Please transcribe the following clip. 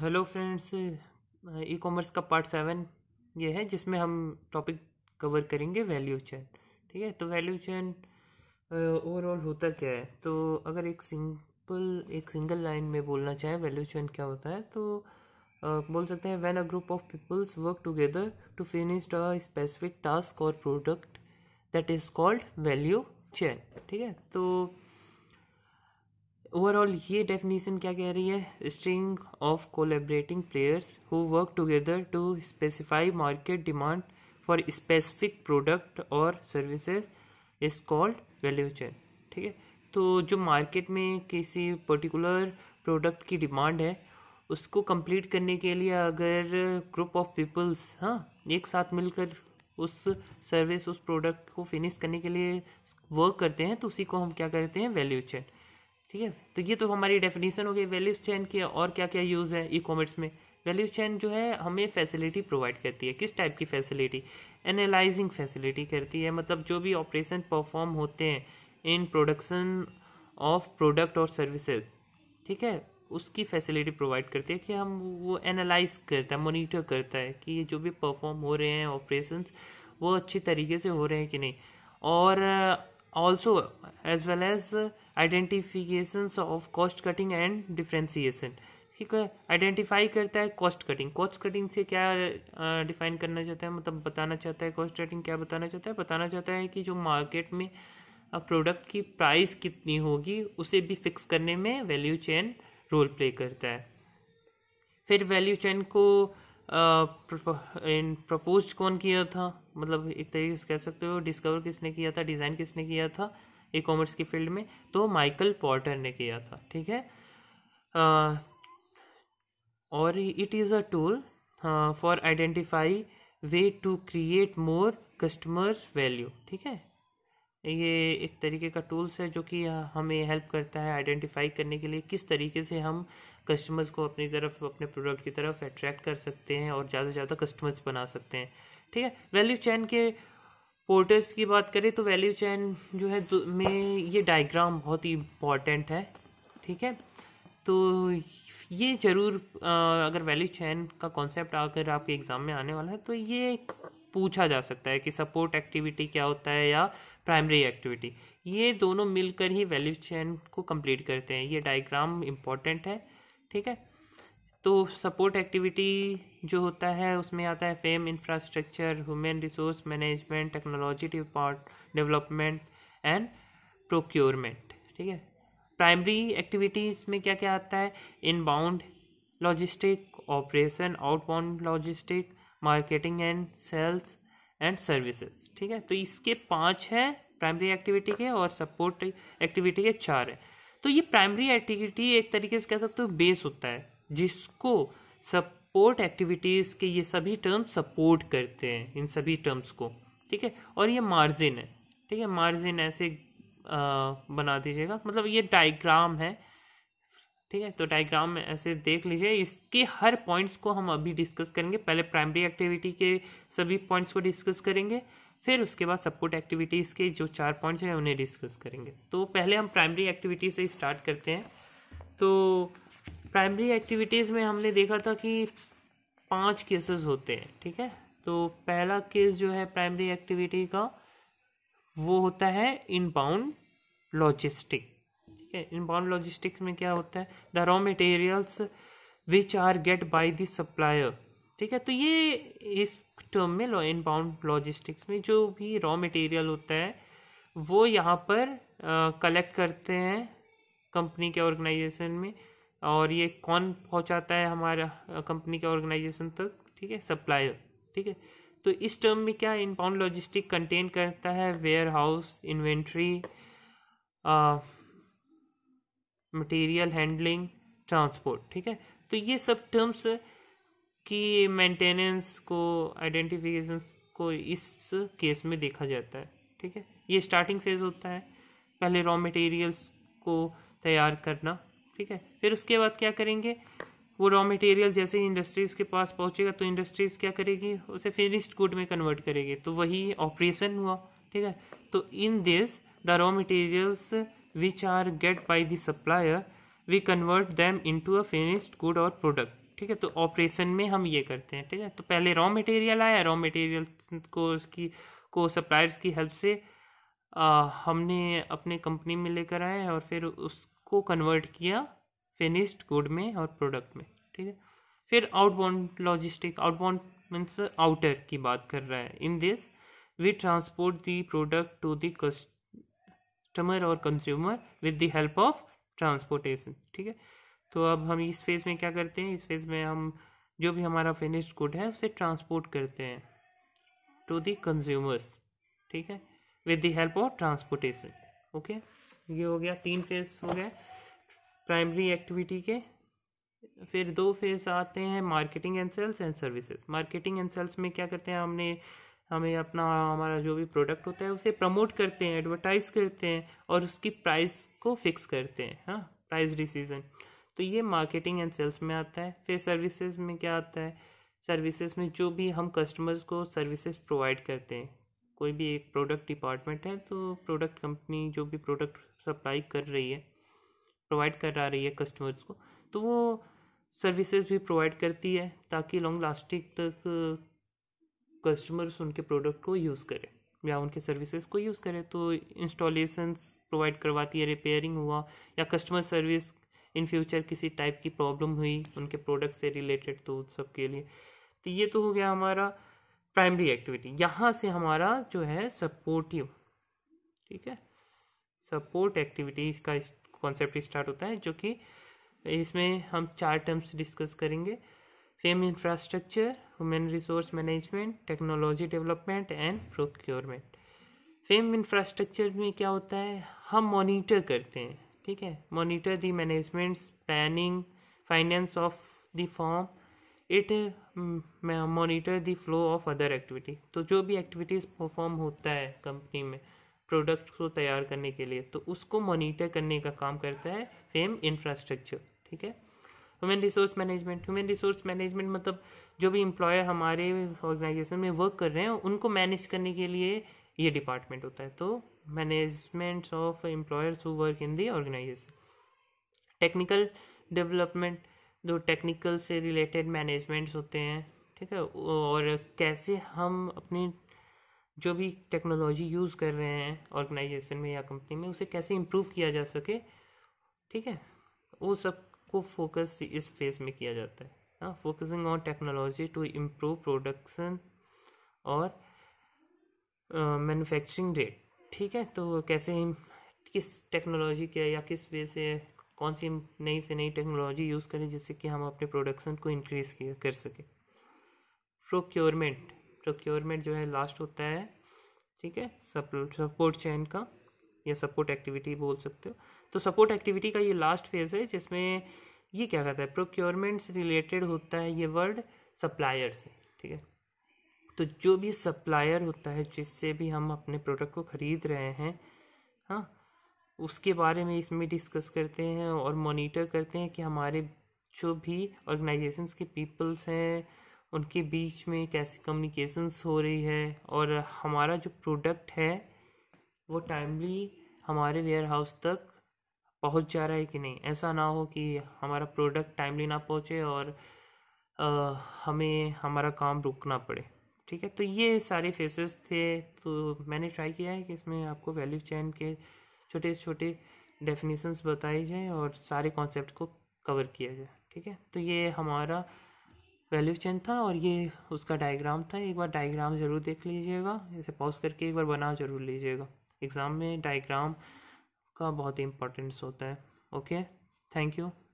hello friends e commerce का part seven ये है जिसमें हम टॉपिक कवर करेंगे वैल्यू चैन ठीक है तो वैल्यू चेन ओवरऑल होता क्या है तो अगर एक सिंपल एक सिंगल लाइन में बोलना चाहें वैल्यू चेन क्या होता है तो आ, बोल सकते हैं when a group of peoples work together to finish a specific task और product that is called value chain ठीक है तो ओवरऑल ये डेफिनेशन क्या कह रही है string of collaborating players who work together to specify market demand for specific product और services is called value chain ठीक है तो जो मार्केट में किसी पर्टिकुलर प्रोडक्ट की डिमांड है उसको कंप्लीट करने के लिए अगर ग्रुप ऑफ पीपल्स हाँ एक साथ मिलकर उस सर्विस उस प्रोडक्ट को फिनिश करने के लिए वर्क करते हैं तो उसी को हम क्या करते हैं वैल्यू चेन ठीक है तो ये तो हमारी डेफिनेशन हो गई वैल्यूज चैन के और क्या क्या यूज़ है ई कॉमर्स में वैल्यू चैन जो है हमें फैसिलिटी प्रोवाइड करती है किस टाइप की फैसिलिटी एनालाइजिंग फैसिलिटी करती है मतलब जो भी ऑपरेशन परफॉर्म होते हैं इन प्रोडक्शन ऑफ प्रोडक्ट और सर्विसेज ठीक है उसकी फैसिलिटी प्रोवाइड करती है कि हम वो एनालाइज करता है मोनीटर करता है कि ये जो भी परफॉर्म हो रहे हैं ऑपरेशन वो अच्छी तरीके से हो रहे हैं कि नहीं और also as well as identification of cost cutting and differentiation ठीक है आइडेंटिफाई करता है कॉस्ट कटिंग कॉस्ट कटिंग से क्या डिफाइन करना चाहता है मतलब बताना चाहता है कॉस्ट कटिंग क्या बताना चाहता है बताना चाहता है कि जो मार्केट में प्रोडक्ट की प्राइस कितनी होगी उसे भी फिक्स करने में वैल्यू चेन रोल प्ले करता है फिर वैल्यू चेन को प्रपोज कौन किया था मतलब एक तरीके से कह सकते हो डिस्कवर किसने किया था डिज़ाइन किसने किया था ई कॉमर्स की फील्ड में तो माइकल पॉटर ने किया था ठीक है और it is a tool for identify way to create more customers value ठीक है ये एक तरीके का टूल्स है जो कि हमें हेल्प करता है आइडेंटिफाई करने के लिए किस तरीके से हम कस्टमर्स को अपनी तरफ अपने प्रोडक्ट की तरफ अट्रैक्ट कर सकते हैं और ज़्यादा से ज़्यादा कस्टमर्स बना सकते हैं ठीक है वैल्यू चैन के पोर्टर्स की बात करें तो वैल्यू चैन जो है में ये डायग्राम बहुत ही इम्पॉर्टेंट है ठीक है तो ये ज़रूर अगर वैल्यू चैन का कॉन्सेप्ट अगर आपके एग्ज़ाम में आने वाला है तो ये पूछा जा सकता है कि सपोर्ट एक्टिविटी क्या होता है या प्राइमरी एक्टिविटी ये दोनों मिलकर ही वैल्यू चैन को कंप्लीट करते हैं ये डायग्राम इम्पॉर्टेंट है ठीक है तो सपोर्ट एक्टिविटी जो होता है उसमें आता है firm infrastructure human resource management technology development and procurement ठीक है प्राइमरी एक्टिविटीज़ में क्या क्या आता है inbound logistic operation outbound logistic marketing and sales and services ठीक है तो इसके पाँच हैं प्राइमरी एक्टिविटी के और सपोर्ट एक्टिविटी के चार हैं तो ये प्राइमरी एक्टिविटी एक तरीके से कह सकते हो बेस होता है जिसको सपोर्ट एक्टिविटीज़ के ये सभी टर्म्स सपोर्ट करते हैं इन सभी टर्म्स को ठीक है और ये मार्जिन है ठीक है मार्जिन ऐसे आ, बना दीजिएगा मतलब ये डायग्राम है ठीक है तो डायग्राम में ऐसे देख लीजिए इसके हर पॉइंट्स को हम अभी डिस्कस करेंगे पहले प्राइमरी एक्टिविटी के सभी पॉइंट्स को डिस्कस करेंगे फिर उसके बाद सपोर्ट एक्टिविटीज़ के जो चार पॉइंट्स हैं उन्हें डिस्कस करेंगे तो पहले हम प्राइमरी एक्टिविटी से स्टार्ट करते हैं तो प्राइमरी एक्टिविटीज़ में हमने देखा था कि पांच केसेस होते हैं ठीक है तो पहला केस जो है प्राइमरी एक्टिविटी का वो होता है इनबाउंड लॉजिस्टिक ठीक है इनबाउंड लॉजिस्टिक्स में क्या होता है the raw materials which are get by the supplier ठीक है तो ये इस टर्म में इनबाउंड लॉजिस्टिक्स में जो भी रॉ मटेरियल होता है वो यहाँ पर कलेक्ट करते हैं कंपनी के ऑर्गेनाइजेशन में और ये कौन पहुंचाता है हमारा कंपनी के ऑर्गेनाइजेशन तक ठीक है सप्लायर ठीक है तो इस टर्म में क्या इनपाउंड लॉजिस्टिक कंटेन करता है warehouse inventory material handling transport ठीक है तो ये सब टर्म्स की मेंटेनेंस को आइडेंटिफिकेशन को इस केस में देखा जाता है ठीक है ये स्टार्टिंग फेज होता है पहले रॉ मटेरियल्स को तैयार करना ठीक है फिर उसके बाद क्या करेंगे वो रॉ मटेरियल जैसे ही इंडस्ट्रीज़ के पास पहुंचेगा तो इंडस्ट्रीज़ क्या करेगी उसे फिनिश्ड गुड में कन्वर्ट करेगी तो वही ऑपरेशन हुआ ठीक है तो in this the raw materials which are get by the supplier we convert them into a finished good और प्रोडक्ट ठीक है तो ऑपरेशन में हम ये करते हैं ठीक है तो पहले रॉ मटेरियल आया रॉ मटेरियल को उसकी को सप्लायर्स की हेल्प से आ, हमने अपने कंपनी में लेकर आए और फिर उस को कन्वर्ट किया फिनिश्ड गुड में और प्रोडक्ट में ठीक है फिर outbound logistic outbound means outer की बात कर रहा है in this we transport the product to the customer और consumer with the help of transportation ठीक है तो अब हम इस फेज़ में क्या करते हैं इस फेज़ में हम जो भी हमारा फिनिश्ड गुड है उसे ट्रांसपोर्ट करते हैं टू दी कंज्यूमर्स ठीक है with the help of transportation okay ये हो गया तीन फेज हो गए प्राइमरी एक्टिविटी के फिर दो फेज आते हैं marketing and sales and services marketing and sales में क्या करते हैं हमने हमें अपना हमारा जो भी प्रोडक्ट होता है उसे प्रमोट करते हैं एडवर्टाइज करते हैं और उसकी प्राइस को फिक्स करते हैं हाँ प्राइस डिसीजन तो ये मार्केटिंग एंड सेल्स में आता है फिर सर्विसेज में क्या आता है सर्विसेज में जो भी हम कस्टमर्स को सर्विसेज प्रोवाइड करते हैं कोई भी एक प्रोडक्ट डिपार्टमेंट है तो प्रोडक्ट कंपनी जो भी प्रोडक्ट सप्लाई कर रही है प्रोवाइड करा रही है कस्टमर्स को तो वो सर्विसेज भी प्रोवाइड करती है ताकि लॉन्ग लास्टिंग तक कस्टमर्स उनके प्रोडक्ट को यूज़ करें या उनके सर्विसेज को यूज़ करें तो इंस्टॉलेशंस प्रोवाइड करवाती है रिपेयरिंग हुआ या कस्टमर सर्विस इन फ्यूचर किसी टाइप की प्रॉब्लम हुई उनके प्रोडक्ट से रिलेटेड तो सब के लिए तो ये तो हो गया हमारा प्राइमरी एक्टिविटी यहाँ से हमारा जो है सपोर्टिव ठीक है सपोर्ट एक्टिविटीज़ का कॉन्सेप्ट स्टार्ट होता है जो कि इसमें हम चार टर्म्स डिस्कस करेंगे firm infrastructure human resource management technology development and procurement firm infrastructure में क्या होता है हम मॉनिटर करते हैं ठीक है monitor the management planning finance of the firm it monitor the flow of other activity तो जो भी एक्टिविटीज़ परफॉर्म होता है कंपनी में प्रोडक्ट को तैयार करने के लिए तो उसको मॉनिटर करने का काम करता है सेम इंफ्रास्ट्रक्चर ठीक है human resource management human resource management मतलब जो भी एम्प्लॉयर हमारे ऑर्गेनाइजेशन में वर्क कर रहे हैं उनको मैनेज करने के लिए ये डिपार्टमेंट होता है तो management of employers who work in the organisation technical development जो टेक्निकल से रिलेटेड मैनेजमेंट्स होते हैं ठीक है और कैसे हम अपनी जो भी टेक्नोलॉजी यूज़ कर रहे हैं ऑर्गेनाइजेशन में या कंपनी में उसे कैसे इम्प्रूव किया जा सके ठीक है वो सब को फोकस इस फेज़ में किया जाता है हाँ focusing on technology to improve production और मैन्युफैक्चरिंग रेट ठीक है तो कैसे किस टेक्नोलॉजी के या किस वे से कौन सी नई से नई टेक्नोलॉजी यूज़ करें जिससे कि हम अपने प्रोडक्शन को इंक्रीज़ कर सकें प्रोक्योरमेंट प्रोक्योरमेंट जो है लास्ट होता है ठीक है सपोर्ट चैन का या सपोर्ट एक्टिविटी बोल सकते हो तो सपोर्ट एक्टिविटी का ये लास्ट फेज है जिसमें ये क्या करता है प्रोक्योरमेंट से रिलेटेड होता है ये वर्ड सप्लायर से ठीक है तो जो भी सप्लायर होता है जिससे भी हम अपने प्रोडक्ट को ख़रीद रहे हैं हाँ उसके बारे में इसमें डिस्कस करते हैं और मॉनिटर करते हैं कि हमारे जो भी ऑर्गेनाइजेशंस के पीपल्स हैं उनके बीच में कैसे कम्युनिकेशंस हो रही है और हमारा जो प्रोडक्ट है वो टाइमली हमारे वेयर हाउस तक पहुंच जा रहा है कि नहीं ऐसा ना हो कि हमारा प्रोडक्ट टाइमली ना पहुंचे और आ, हमें हमारा काम रुकना पड़े ठीक है तो ये सारे फेसेस थे तो मैंने ट्राई किया है कि इसमें आपको वैल्यू चैन के छोटे छोटे डेफिनेशंस बताए जाएँ और सारे कॉन्सेप्ट को कवर किया जाए ठीक है तो ये हमारा वैल्यू चेन था और ये उसका डायग्राम था एक बार डायग्राम ज़रूर देख लीजिएगा इसे पॉज करके एक बार बना ज़रूर लीजिएगा एग्ज़ाम में डायग्राम का बहुत ही इंपॉर्टेंस होता है ओके थैंक यू